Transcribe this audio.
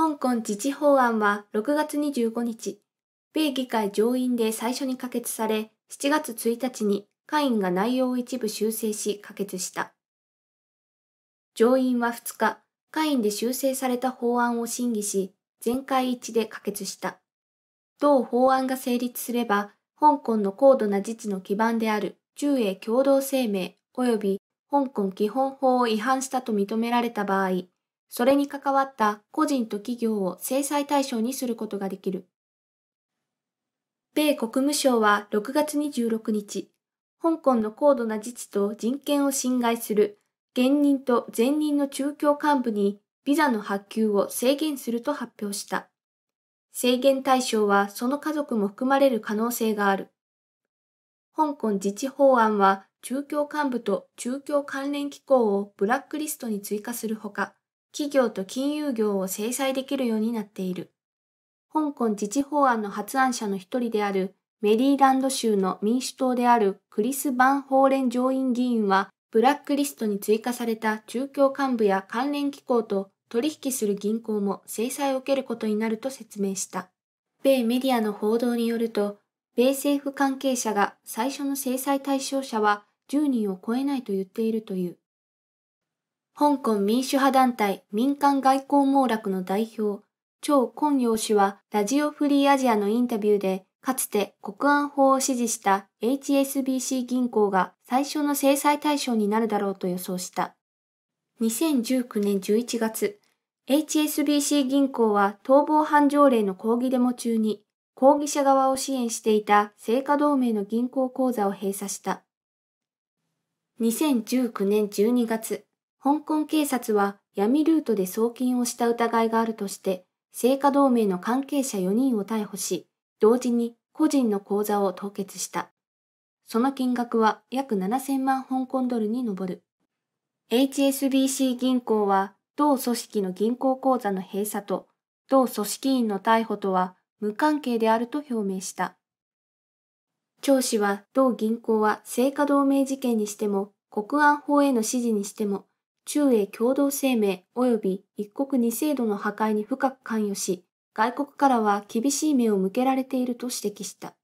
香港自治法案は6月25日、米議会上院で最初に可決され、7月1日に下院が内容を一部修正し可決した。上院は2日、下院で修正された法案を審議し、全会一致で可決した。同法案が成立すれば、香港の高度な自治の基盤である中英共同声明及び香港基本法を違反したと認められた場合、それに関わった個人と企業を制裁対象にすることができる。米国務省は6月26日、香港の高度な自治と人権を侵害する現任と前任の中共幹部にビザの発給を制限すると発表した。制限対象はその家族も含まれる可能性がある。香港自治法案は中共幹部と中共関連機構をブラックリストに追加するほか、企業と金融業を制裁できるようになっている。香港自治法案の発案者の一人であるメリーランド州の民主党であるクリス・バン・ホーレン上院議員は、ブラックリストに追加された中共幹部や関連機構と取引する銀行も制裁を受けることになると説明した。米メディアの報道によると、米政府関係者が最初の制裁対象者は10人を超えないと言っているという。香港民主派団体民間外交網絡の代表、張根陽氏はラジオフリーアジアのインタビューで、かつて国安法を支持した HSBC 銀行が最初の制裁対象になるだろうと予想した。2019年11月、HSBC 銀行は逃亡犯条例の抗議デモ中に、抗議者側を支援していた成果同盟の銀行口座を閉鎖した。2019年12月、香港警察は闇ルートで送金をした疑いがあるとして、聖火同盟の関係者4人を逮捕し、同時に個人の口座を凍結した。その金額は約7000万香港ドルに上る。HSBC 銀行は同組織の銀行口座の閉鎖と同組織員の逮捕とは無関係であると表明した。張氏は同銀行は聖火同盟事件にしても国安法への指示にしても中英共同声明及び一国二制度の破壊に深く関与し、外国からは厳しい目を向けられていると指摘した。